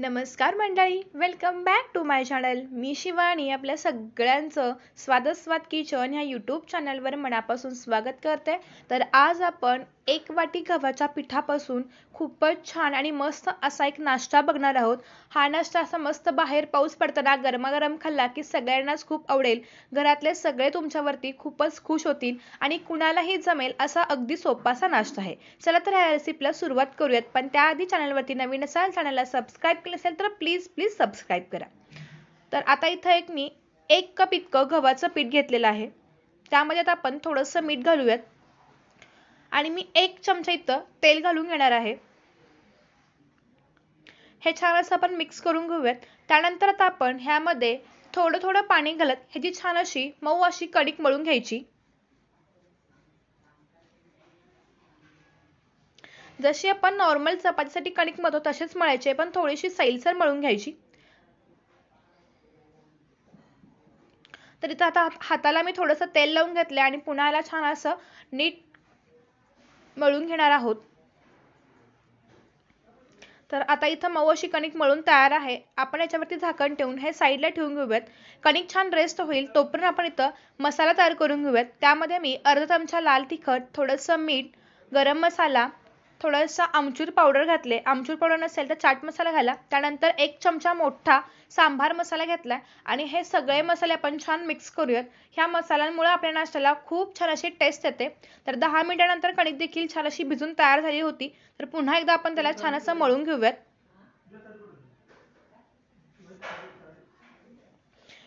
नमस्कार मंडळी welcome back to my channel मी शिवाणी आपल्या सगळ्यांचं स्वादस्वाद किचन ह्या यूट्यूब चॅनलवर मनापासून स्वागत करते तर आज आपण एक वाटी गव्हाच्या पिठापासून खूपच छान आणि मस्त असा एक नाश्ता बघणार आहोत हा नाश्ता असा मस्त बाहेर पाऊस पडताना गरमागरम खाल्ला की सगळ्यांनाच खूप आवडेल घरातले सगळे तुमच्यावरती खूपच खुश होतील आणि कुणालाही जमेल असा अगदी सोपासा नाश्ता आहे चला तर ह्या रेसिपीला सुरुवात करूयात पण त्याआधी चॅनलवरती नवीन असाल चॅनलला सबस्क्राईब ऐकलं असेल तर प्लीज प्लीज सबस्क्राईब करा तर आता इथं एक मी एक कप इतकं गव्हाचं पीठ घेतलेलं आहे त्यामध्ये आता आपण थोडंसं मीठ घालूयात आणि मी एक चमचा इथं तेल घालून घेणार आहे हे छान असं आपण मिक्स करून घेऊयात त्यानंतर आता आपण ह्यामध्ये थोडं थोडं पाणी घालत ह्याची छान अशी मऊ अशी कडीक मळून घ्यायची जशी आपण नॉर्मल चपातीसाठी कणिक मळतो तसेच मळायचे पण थोडीशी सैलसर मळून घ्यायची तर इथं आता हाताला मी थोडंसं तेल लावून घेतले आणि पुन्हा याला छान असं नीट मळून घेणार आहोत तर आता इथं मऊ अशी कणिक मळून तयार आहे आपण याच्यावरती झाकण ठेवून हे साईडला ठेवून घेऊयात कणिक छान रेस्ट होईल तोपर्यंत आपण इथं मसाला तयार करून घेऊयात त्यामध्ये मी अर्धा चमचा लाल तिखट थोडंसं मीठ गरम मसाला थोडंसं आमचूर पावडर घातले आमचूर पावडर नसेल तर चाट मसाला घाला त्यानंतर एक चमचा मोठा सांभार मसाला घेतला आणि हे सगळे मसाले आपण छान मिक्स करूयात ह्या मसाल्यांमुळे आपल्या नाश्त्याला खूप छान अशी टेस्ट येते तर दहा मिनिटानंतर कणिक देखील छान अशी भिजून तयार झाली होती तर पुन्हा एकदा आपण त्याला छान असं मळून घेऊयात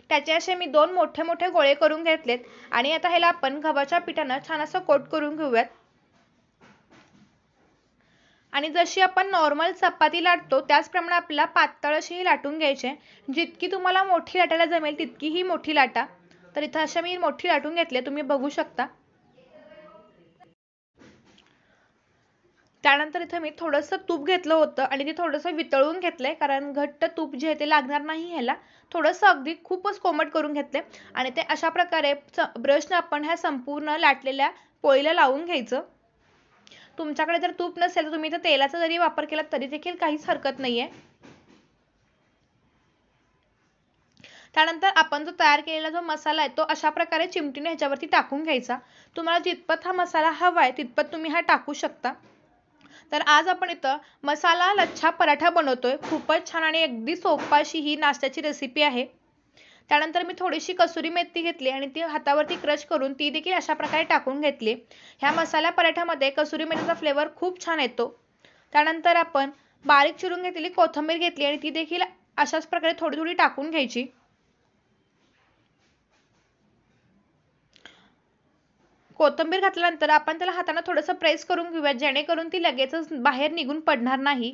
त्याचे असे मी दोन मोठे मोठे गोळे करून घेतलेत आणि आता ह्याला आपण गव्हाच्या पिठानं छान असं कोट करून घेऊयात आणि जशी आपण नॉर्मल चपाती लाटतो त्याचप्रमाणे आपल्याला पातळ अशी ही लाटून घ्यायचे जितकी तुम्हाला मोठी लाटायला जमेल तितकी ही मोठी लाटा तर इथं अशा मी मोठी लाटून घेतली तुम्ही बघू शकता त्यानंतर इथं मी थोडंसं तूप घेतलं होतं आणि ते थोडंसं वितळून घेतलंय कारण घट्ट तूप जे आहे ते लागणार नाही ह्याला थोडंसं अगदी खूपच कोमट करून घेतले आणि ते अशा प्रकारे ब्रशने आपण ह्या संपूर्ण लाटलेल्या पोळीला लावून घ्यायचं तुमच्याकडे जर तूप नसेल तर तुम्ही तेलाचा जरी वापर केला तरी देखील काहीच हरकत नाहीये त्यानंतर आपण जो तयार केलेला जो मसाला आहे तो अशा प्रकारे चिमटीने ह्याच्यावरती टाकून घ्यायचा तुम्हाला जितपत हा मसाला हवा आहे तितपत तुम्ही हा टाकू शकता तर आज आपण इथं मसाला लच्छा पराठा बनवतोय खूपच छान आणि अगदी सोपाशी ही नाश्त्याची रेसिपी आहे त्यानंतर मी थोडीशी कसुरी मेथी घेतली आणि ती हातावरती क्रश करून ती देखील अशा प्रकारे टाकून घेतली ह्या मसाला पराठ्यामध्ये कसुरी मेथीचा फ्लेवर खूप छान येतो त्यानंतर आपण बारीक चिरून घेतलेली कोथिंबीर घेतली आणि ती देखील अशाच प्रकारे थोडी थोडी टाकून घ्यायची कोथिंबीर घातल्यानंतर आपण त्याला हाताने थोडंसं प्रेस करून घेऊया जेणेकरून ती लगेचच बाहेर निघून पडणार नाही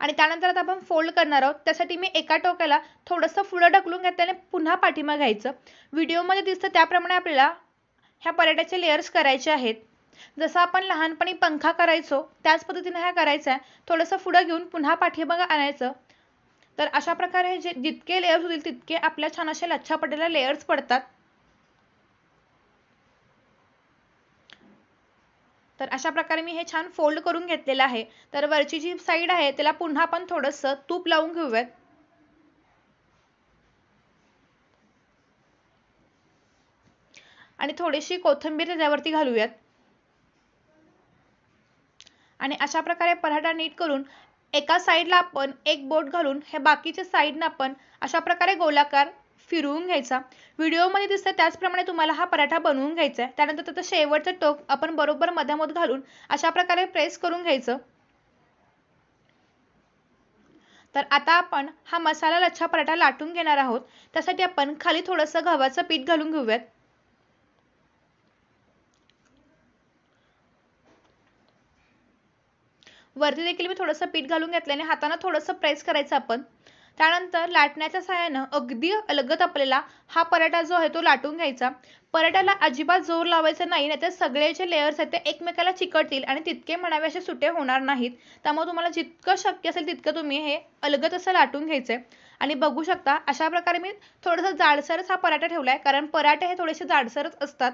आणि त्यानंतर आता आपण फोल्ड करणार आहोत त्यासाठी मी एका टोक्याला थोडंसं फुलं ढकलून घेतल्याने पुन्हा पाठीमा घ्यायचं व्हिडिओमध्ये दिसतं त्याप्रमाणे आपल्याला ह्या पराठ्याचे लेयर्स करायचे आहेत जसं आपण लहानपणी पंखा करायचो त्याच पद्धतीने ह्या करायचं आहे थोडंसं पुढं घेऊन पुन्हा पाठीमाग आणायचं तर अशा प्रकारे हे जे जितके लेयर्स होतील तितके आपल्या छान असे लच्छा पटेला लेयर्स पडतात तर अशा प्रकारे मी हे छान फोल्ड करून घेतलेलं आहे तर वरची जी साईड आहे त्याला पुन्हा आपण थोडंसं तूप लावून घेऊयात आणि थोडीशी कोथिंबीर त्याच्यावरती घालूयात आणि अशा प्रकारे पराठा नीट करून एका साईडला आपण एक बोट घालून हे बाकीच्या साईडनं आपण अशा प्रकारे गोलाकार फिरवून घ्यायचा व्हिडिओमध्ये दिसतं त्याचप्रमाणे तुम्हाला हा पराठा बनवून घ्यायचा आहे त्यानंतर त्याचं शेवटचं टोक आपण बरोबर मध्यामध घालून अशा प्रकारे प्रेस करून घ्यायचं तर आता आपण हा मसाला लच्छा पराठा लाटून घेणार आहोत त्यासाठी आपण खाली थोडंसं गव्हाचं पीठ घालून घेऊयात वरती देखील मी थोडंसं पीठ घालून घेतल्याने हाताने थोडंसं प्रेस करायचं आपण त्यानंतर लाटण्याच्या सहाय्यानं अगदी अलगत आपल्याला हा पराठा जो आहे तो लाटून घ्यायचा पराठ्याला अजिबात जोर लावायचा नाही नाहीतर सगळे जे लेअर्स आहेत ते एकमेकाला चिकटतील आणि तितके म्हणावे असे सुटे होणार नाहीत त्यामुळे तुम्हाला जितकं शक्य असेल तितकं तुम्ही हे अलगत असं लाटून घ्यायचं आणि बघू शकता अशा प्रकारे मी थोडंसं जाडसरच हा पराठा ठेवला आहे कारण पराठे हे थोडेसे जाडसरच असतात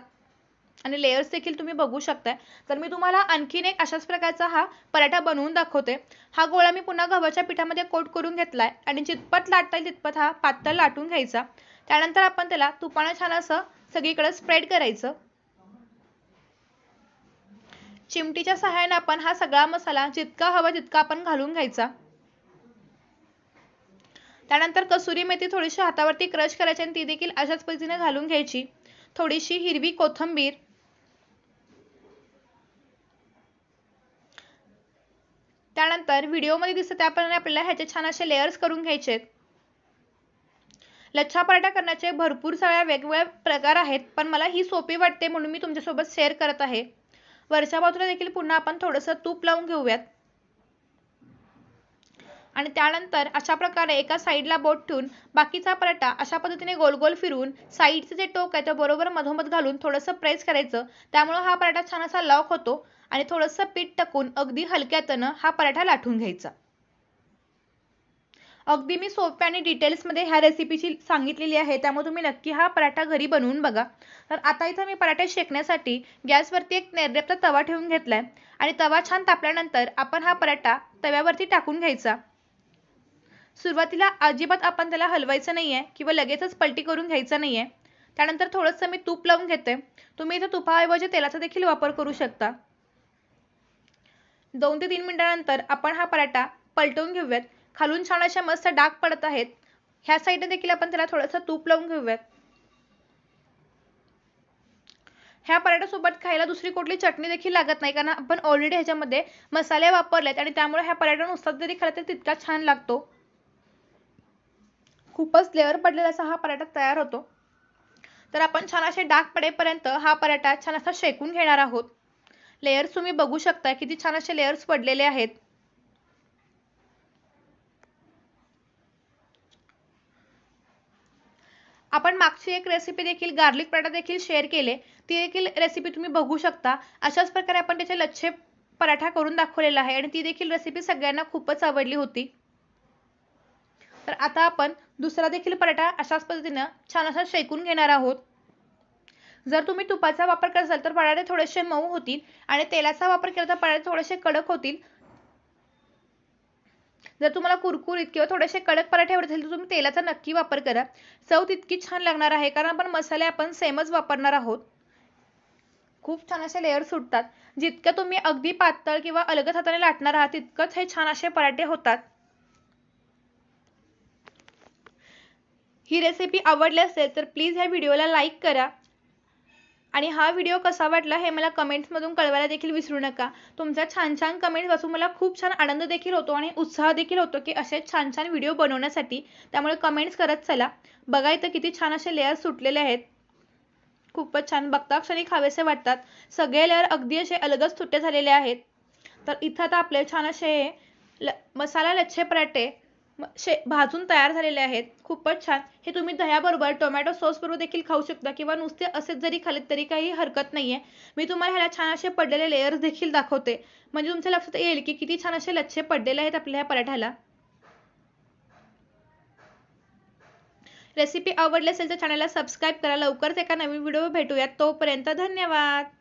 आणि लेयर्स देखील तुम्ही बघू शकताय तर मी तुम्हाला आणखीन एक अशाच प्रकारचा हा पराठा बनवून दाखवते हा गोळा मी पुन्हा गव्हाच्या पिठामध्ये कोट करून घेतलाय आणि जितपत लाटता येईल तितपत हा पातळ लाटून घ्यायचा त्यानंतर आपण त्याला तुपाने छान असं सगळीकडे स्प्रेड करायचं चिमटीच्या सहाय्याने आपण हा सगळा मसाला जितका हवा तितका आपण घालून घ्यायचा त्यानंतर कसुरी मेथी थोडीशी हातावरती क्रश करायची आणि ती देखील अशाच पद्धतीने घालून घ्यायची थोडीशी हिरवी कोथंबीर व्हिडिओ व्हिडिओमध्ये दिसत त्याप्रमाणे आपल्याला ह्याचे छान असे लेयर्स करून घ्यायचे लच्छा पराठा करण्याचे भरपूर साऱ्या वेगवेगळ्या प्रकार आहेत पण मला ही सोपी वाटते म्हणून मी तुमच्यासोबत शेअर करत आहे वरच्या बाजूला देखील पुन्हा आपण थोडंसं तूप लावून घेऊयात आणि त्यानंतर अशा प्रकारे एका साईडला बोट ठेवून बाकीचा पराठा अशा पद्धतीने गोल गोल फिरून साईडचं जे टोक आहे ते बरोबर मधोमध घालून थोडंसं प्रेस करायचं त्यामुळं हा पराठा छान असा लॉक होतो आणि थोडंसं पीठ टाकून अगदी हलक्यातनं हा पराठा लाटून घ्यायचा अगदी मी सोप्या आणि डिटेल्समध्ये ह्या रेसिपीची सांगितलेली आहे त्यामुळे तुम्ही नक्की हा पराठा घरी बनवून बघा तर आता इथं मी पराठे शेकण्यासाठी गॅसवरती एक निर्रेपचा तवा ठेवून घेतला आहे आणि तवा छान तापल्यानंतर आपण हा पराठा तव्यावरती टाकून घ्यायचा सुरुवातीला अजिबात आपण त्याला हलवायचं नाही आहे किंवा लगेचच पलटी करून घ्यायचं नाही आहे त्यानंतर थोडंसं मी तूप लावून घेते तुम्ही इथं तुपाऐवजी तेलाचा देखील वापर करू शकता दोन ते तीन मिनिटानंतर आपण हा पराठा पलटवून घेऊयात खालून छान अशा मस्त डाग पडत आहेत ह्या साईडने देखील आपण त्याला थोडंसं तूप लावून घेऊयात ह्या पराठ्यासोबत खायला दुसरी कुठली चटणी देखील लागत नाही कारण आपण ऑलरेडी ह्याच्यामध्ये मसाले वापरलेत आणि त्यामुळे ह्या पराठा नुसतात जरी खाला तरी तितका छान लागतो खूपच लेअर पडलेला असा हा पराठा तयार होतो तर आपण छान असे डाग पडेपर्यंत हा पराठा छान असा शेकून घेणार आहोत लेयर्स तुम्ही बघू शकता किती छान असे लेयर्स पडलेले आहेत आपण मागची एक रेसिपी देखील गार्लिक पराठा देखील शेअर केले ती देखील रेसिपी तुम्ही बघू शकता अशाच प्रकारे आपण त्याचे लच्छे पराठा करून दाखवलेला आहे आणि ती देखील रेसिपी सगळ्यांना खूपच आवडली होती तर आता आपण दुसरा देखील पराठा अशाच पद्धतीनं छान असा शेकून घेणार आहोत जर तुम्ही तुपाचा वापर करत तर पराठे थोडेसे मऊ होतील आणि तेलाचा वापर केला तर पराठे थोडेसे कडक होतील जर तुम्हाला कुरकुरीत किंवा थोडेसे कडक पराठे आवडत असेल तर तुम्ही तेलाचा नक्की वापर करा चव तितकी छान लागणार आहे कारण आपण मसाले आपण सेमच वापरणार आहोत खूप छान असे लेअर सुटतात जितकं तुम्ही अगदी पातळ किंवा अलगद हाताने लाटणार आहात तितकंच हे छान असे पराठे होतात ही रेसिपी आवडली असेल तर प्लीज ह्या व्हिडिओला लाईक करा आणि हा व्हिडिओ कसा वाटला हे मला कमेंट्समधून कळवायला देखील विसरू नका तुमच्या छान छान कमेंट वाचून मला खूप छान आनंद देखील होतो आणि उत्साह देखील होतो की असे छान छान व्हिडिओ बनवण्यासाठी त्यामुळे कमेंट्स करत चला बघा इथं किती छान असे लेअर्स सुटलेले आहेत खूपच छान बघता क्षणी खावेसे वाटतात सगळे लेअर अगदी असे अलगच सुटे झालेले आहेत तर इथं आता आपले छान असे ल मसाला लच्छे पराठे शे भाजून तयार झालेले आहेत खूपच छान हे तुम्ही दह्याबरोबर टोमॅटो सॉस बरोबर देखील खाऊ शकता किंवा नुसते असेच जरी खाले तरी काही हरकत नाहीये मी तुम्हाला ह्याला छान असे पडलेले लेयर्स देखील दाखवते म्हणजे तुमच्या लक्षात येईल की किती छान असे लच्छे पडलेले आहेत आपल्या ह्या पराठ्याला रेसिपी आवडली असेल तर चॅनलला सबस्क्राईब करा लवकरच एका नवीन व्हिडिओ भेटूयात तोपर्यंत धन्यवाद